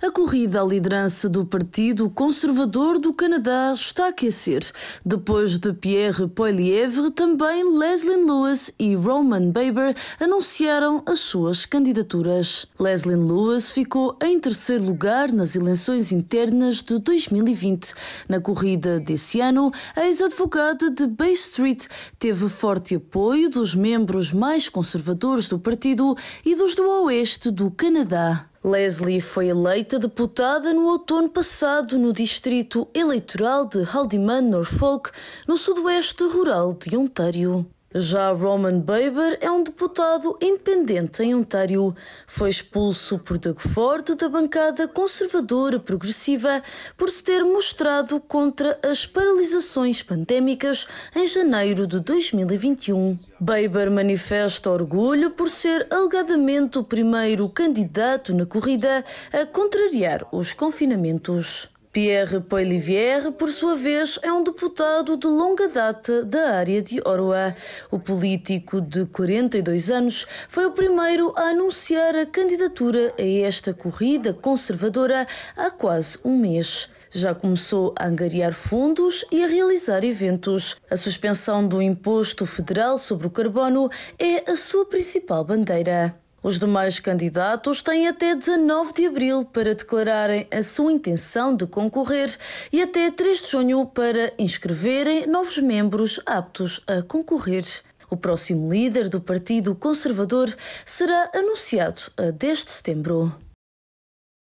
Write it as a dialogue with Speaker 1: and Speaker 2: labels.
Speaker 1: A corrida à liderança do Partido Conservador do Canadá está a aquecer, depois de Pierre Poilievre, também Leslie Lewis e Roman Baber anunciaram as suas candidaturas. Leslie Lewis ficou em terceiro lugar nas eleições internas de 2020. Na corrida desse ano, a ex-advogada de Bay Street teve forte apoio dos membros mais conservadores do partido e dos do oeste do Canadá. Leslie foi eleita deputada no outono passado no distrito eleitoral de Haldimand, Norfolk, no sudoeste rural de Ontário. Já Roman Baber é um deputado independente em Ontário. Foi expulso por Doug Ford da bancada conservadora progressiva por se ter mostrado contra as paralisações pandémicas em janeiro de 2021. Baber manifesta orgulho por ser alegadamente o primeiro candidato na corrida a contrariar os confinamentos. Pierre Poilivier, por sua vez, é um deputado de longa data da área de Oroa. O político de 42 anos foi o primeiro a anunciar a candidatura a esta corrida conservadora há quase um mês já começou a angariar fundos e a realizar eventos. A suspensão do imposto federal sobre o carbono é a sua principal bandeira. Os demais candidatos têm até 19 de abril para declararem a sua intenção de concorrer e até 3 de junho para inscreverem novos membros aptos a concorrer. O próximo líder do Partido Conservador será anunciado a 10 de setembro.